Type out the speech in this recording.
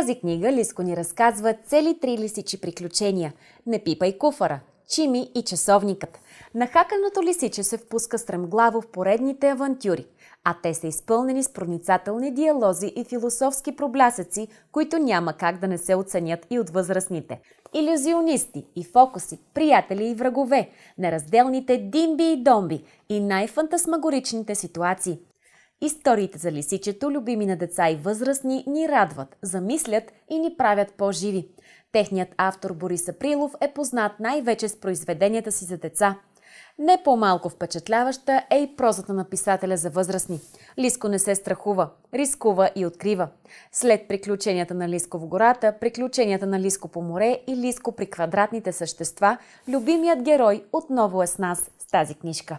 тази книга Лиско ни разказва цели три лисичи приключения. Не пипай куфара, Чими и часовникът. Нахаканото лисиче се впуска стремглаво в поредните авантюри, а те са изпълнени с проницателни диалози и философски проблясъци, които няма как да не се оценят и от възрастните. Иллюзионисти и фокуси, приятели и врагове, неразделните димби и домби и най-фантасмагоричните ситуации – Историите за лисичето, любими на деца и възрастни, ни радват, замислят и ни правят по-живи. Техният автор Борис Априлов е познат най-вече с произведенията си за деца. Не по-малко впечатляваща е и прозата на писателя за възрастни. Лиско не се страхува, рискува и открива. След приключенията на Лиско в гората, приключенията на Лиско по море и Лиско при квадратните същества, любимият герой отново е с нас с тази книжка.